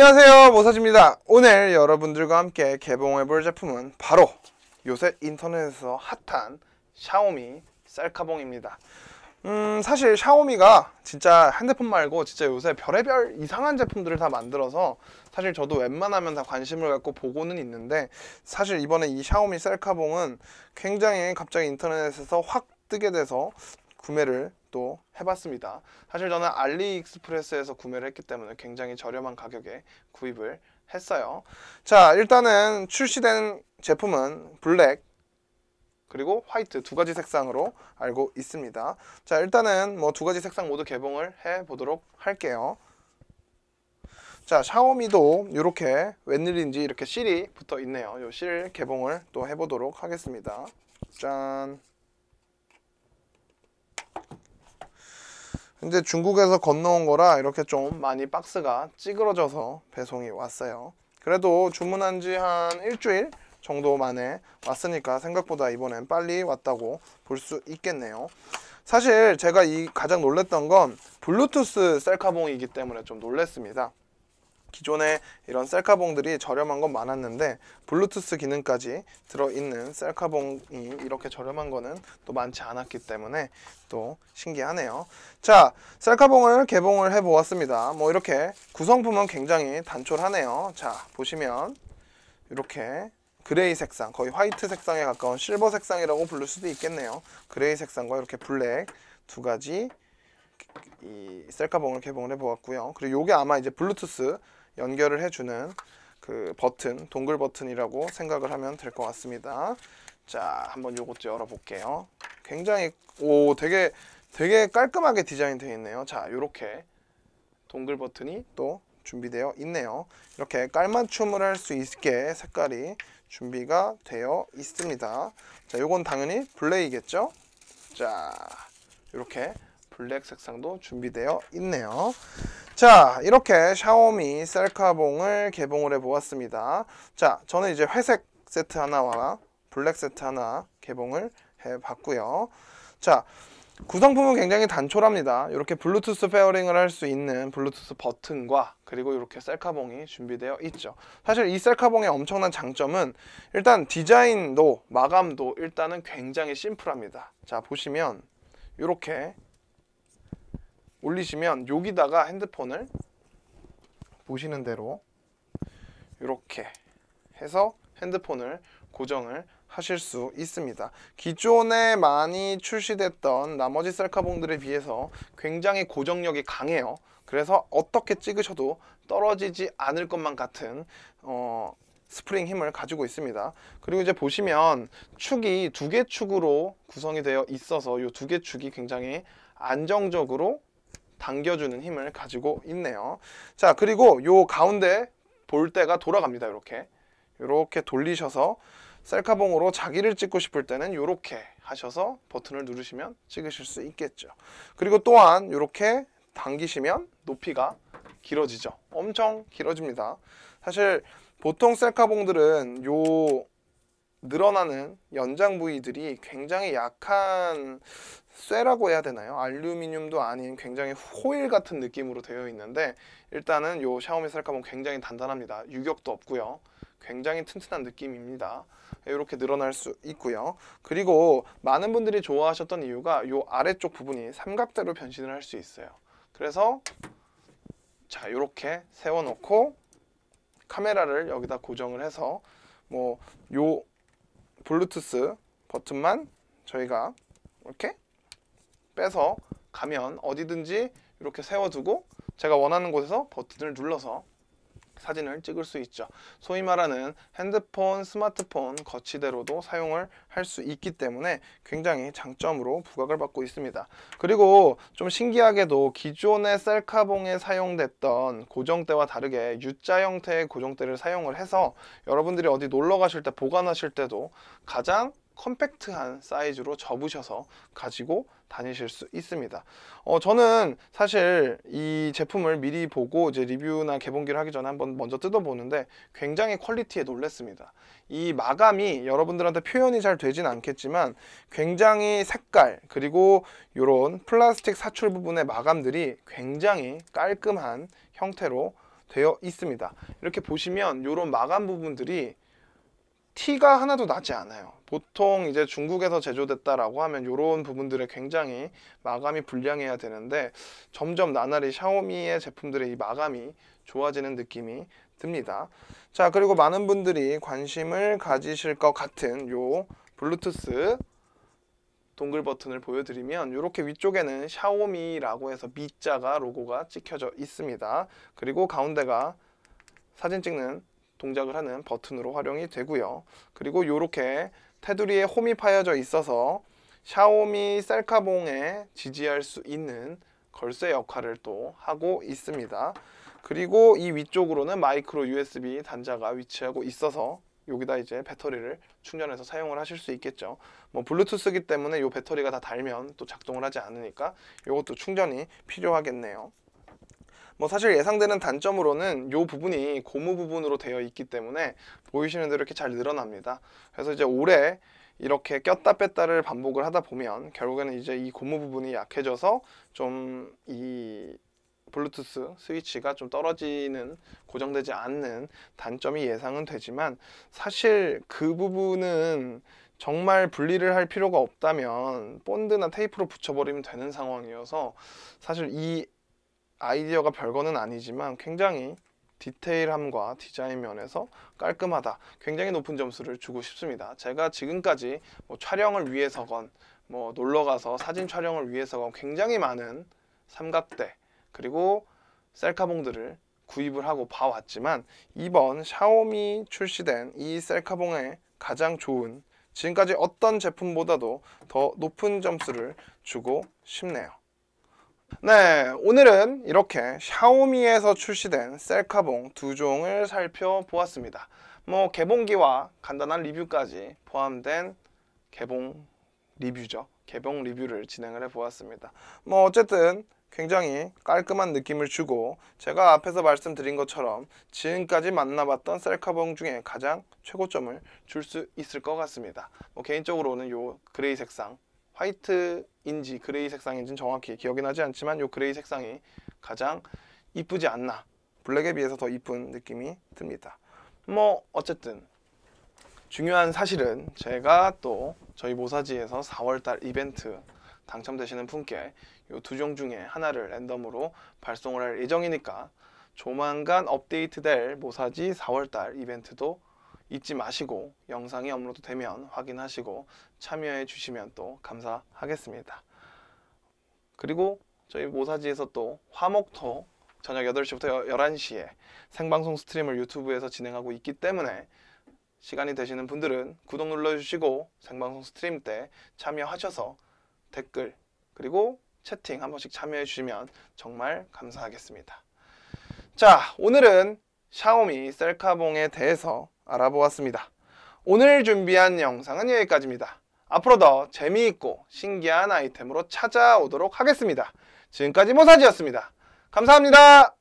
안녕하세요 모사지입니다 오늘 여러분들과 함께 개봉해볼 제품은 바로 요새 인터넷에서 핫한 샤오미 셀카봉입니다 음 사실 샤오미가 진짜 핸드폰 말고 진짜 요새 별의별 이상한 제품들을 다 만들어서 사실 저도 웬만하면 다 관심을 갖고 보고는 있는데 사실 이번에 이 샤오미 셀카봉은 굉장히 갑자기 인터넷에서 확 뜨게 돼서 구매를 또 해봤습니다. 사실 저는 알리익스프레스에서 구매를 했기 때문에 굉장히 저렴한 가격에 구입을 했어요. 자 일단은 출시된 제품은 블랙 그리고 화이트 두 가지 색상으로 알고 있습니다. 자 일단은 뭐 두 가지 색상 모두 개봉을 해보도록 할게요. 자 샤오미도 이렇게 웬일인지 이렇게 실이 붙어 있네요. 이 실 개봉을 또 해보도록 하겠습니다. 짠! 근데 중국에서 건너온 거라 이렇게 좀 많이 박스가 찌그러져서 배송이 왔어요 그래도 주문한 지 한 일주일 정도 만에 왔으니까 생각보다 이번엔 빨리 왔다고 볼 수 있겠네요 사실 제가 이 가장 놀랬던 건 블루투스 셀카봉이기 때문에 좀 놀랬습니다 기존에 이런 셀카봉들이 저렴한 건 많았는데 블루투스 기능까지 들어있는 셀카봉이 이렇게 저렴한 거는 또 많지 않았기 때문에 또 신기하네요 자 셀카봉을 개봉을 해 보았습니다 뭐 이렇게 구성품은 굉장히 단촐하네요 자 보시면 이렇게 그레이 색상 거의 화이트 색상에 가까운 실버 색상이라고 부를 수도 있겠네요 그레이 색상과 이렇게 블랙 두 가지 이 셀카봉을 개봉을 해보았고요 그리고 이게 아마 이제 블루투스 연결을 해주는 그 버튼, 동글 버튼이라고 생각을 하면 될 것 같습니다. 자, 한번 요것도 열어볼게요. 굉장히, 오, 되게, 되게 깔끔하게 디자인 되어 있네요. 자, 요렇게 동글 버튼이 또 준비되어 있네요. 이렇게 깔맞춤을 할 수 있게 색깔이 준비가 되어 있습니다. 자, 요건 당연히 블레이겠죠? 자, 요렇게 블랙 색상도 준비되어 있네요. 자 이렇게 샤오미 셀카봉을 개봉을 해보았습니다. 자 저는 이제 회색 세트 하나와 블랙 세트 하나 개봉을 해봤고요. 자 구성품은 굉장히 단촐합니다. 이렇게 블루투스 페어링을 할 수 있는 블루투스 버튼과 그리고 이렇게 셀카봉이 준비되어 있죠. 사실 이 셀카봉의 엄청난 장점은 일단 디자인도 마감도 일단은 굉장히 심플합니다. 자 보시면 이렇게 올리시면 여기다가 핸드폰을 보시는 대로 이렇게 해서 핸드폰을 고정을 하실 수 있습니다. 기존에 많이 출시됐던 나머지 셀카봉들에 비해서 굉장히 고정력이 강해요. 그래서 어떻게 찍으셔도 떨어지지 않을 것만 같은 어, 스프링 힘을 가지고 있습니다. 그리고 이제 보시면 축이 두 개 축으로 구성이 되어 있어서 이 두 개 축이 굉장히 안정적으로 당겨주는 힘을 가지고 있네요. 자 그리고 요 가운데 볼때가 돌아갑니다. 이렇게 이렇게 돌리셔서 셀카봉으로 자기를 찍고 싶을 때는 이렇게 하셔서 버튼을 누르시면 찍으실 수 있겠죠. 그리고 또한 이렇게 당기시면 높이가 길어지죠. 엄청 길어집니다. 사실 보통 셀카봉들은 요 늘어나는 연장 부위들이 굉장히 약한 쇠라고 해야 되나요? 알루미늄도 아닌 굉장히 호일 같은 느낌으로 되어 있는데 일단은 요 샤오미 셀카본 굉장히 단단합니다. 유격도 없고요. 굉장히 튼튼한 느낌입니다. 이렇게 늘어날 수 있고요. 그리고 많은 분들이 좋아하셨던 이유가 요 아래쪽 부분이 삼각대로 변신을 할 수 있어요. 그래서 자 이렇게 세워놓고 카메라를 여기다 고정을 해서 뭐 요 블루투스 버튼만 저희가 이렇게 빼서 가면 어디든지 이렇게 세워두고 제가 원하는 곳에서 버튼을 눌러서 사진을 찍을 수 있죠. 소위 말하는 핸드폰, 스마트폰 거치대로도 사용을 할 수 있기 때문에 굉장히 장점으로 부각을 받고 있습니다. 그리고 좀 신기하게도 기존의 셀카봉에 사용됐던 고정대와 다르게 U자 형태의 고정대를 사용을 해서 여러분들이 어디 놀러 가실 때 보관하실 때도 가장 컴팩트한 사이즈로 접으셔서 가지고 다니실 수 있습니다 어, 저는 사실 이 제품을 미리 보고 이제 리뷰나 개봉기를 하기 전에 한번 먼저 뜯어보는데 굉장히 퀄리티에 놀랐습니다 이 마감이 여러분들한테 표현이 잘 되진 않겠지만 굉장히 색깔 그리고 이런 플라스틱 사출 부분의 마감들이 굉장히 깔끔한 형태로 되어 있습니다 이렇게 보시면 이런 마감 부분들이 티가 하나도 나지 않아요. 보통 이제 중국에서 제조됐다라고 하면 이런 부분들에 굉장히 마감이 불량해야 되는데 점점 나날이 샤오미의 제품들의 이 마감이 좋아지는 느낌이 듭니다. 자 그리고 많은 분들이 관심을 가지실 것 같은 요 블루투스 동글 버튼을 보여드리면 이렇게 위쪽에는 샤오미라고 해서 미자가 로고가 찍혀져 있습니다. 그리고 가운데가 사진 찍는 동작을 하는 버튼으로 활용이 되고요. 그리고 이렇게 테두리에 홈이 파여져 있어서 샤오미 셀카봉에 지지할 수 있는 걸쇠 역할을 또 하고 있습니다. 그리고 이 위쪽으로는 마이크로 USB 단자가 위치하고 있어서 여기다 이제 배터리를 충전해서 사용을 하실 수 있겠죠 뭐 블루투스기 때문에 이 배터리가 다 달면 또 작동을 하지 않으니까 이것도 충전이 필요하겠네요 뭐 사실 예상되는 단점으로는 이 부분이 고무 부분으로 되어 있기 때문에 보이시는 대로 이렇게 잘 늘어납니다. 그래서 이제 올해 이렇게 꼈다 뺐다를 반복을 하다 보면 결국에는 이제 이 고무 부분이 약해져서 좀 이 블루투스 스위치가 좀 떨어지는 고정되지 않는 단점이 예상은 되지만 사실 그 부분은 정말 분리를 할 필요가 없다면 본드나 테이프로 붙여버리면 되는 상황이어서 사실 이 아이디어가 별거는 아니지만 굉장히 디테일함과 디자인 면에서 깔끔하다 굉장히 높은 점수를 주고 싶습니다 제가 지금까지 뭐 촬영을 위해서건 뭐 놀러가서 사진 촬영을 위해서건 굉장히 많은 삼각대 그리고 셀카봉들을 구입을 하고 봐왔지만 이번 샤오미 출시된 이 셀카봉의 가장 좋은 지금까지 어떤 제품보다도 더 높은 점수를 주고 싶네요 네, 오늘은 이렇게 샤오미에서 출시된 셀카봉 두 종을 살펴보았습니다. 뭐 개봉기와 간단한 리뷰까지 포함된 개봉 리뷰죠. 개봉 리뷰를 진행을 해보았습니다. 뭐 어쨌든 굉장히 깔끔한 느낌을 주고 제가 앞에서 말씀드린 것처럼 지금까지 만나봤던 셀카봉 중에 가장 최고점을 줄 수 있을 것 같습니다. 뭐 개인적으로는 요 그레이 색상 화이트인지 그레이 색상인지는 정확히 기억이 나지 않지만 이 그레이 색상이 가장 이쁘지 않나 블랙에 비해서 더 이쁜 느낌이 듭니다 뭐 어쨌든 중요한 사실은 제가 또 저희 모사지에서 4월달 이벤트 당첨되시는 분께 이두종 중에 하나를 랜덤으로 발송을 할 예정이니까 조만간 업데이트될 모사지 4월달 이벤트도 잊지 마시고 영상이 업로드 되면 확인하시고 참여해 주시면 또 감사하겠습니다. 그리고 저희 모사지에서 또 화목토 저녁 8시부터 11시에 생방송 스트림을 유튜브에서 진행하고 있기 때문에 시간이 되시는 분들은 구독 눌러주시고 생방송 스트림 때 참여하셔서 댓글 그리고 채팅 한 번씩 참여해 주시면 정말 감사하겠습니다. 자 오늘은 샤오미 셀카봉에 대해서 알아보았습니다. 오늘 준비한 영상은 여기까지입니다. 앞으로 더 재미있고 신기한 아이템으로 찾아오도록 하겠습니다. 지금까지 모사지였습니다. 감사합니다.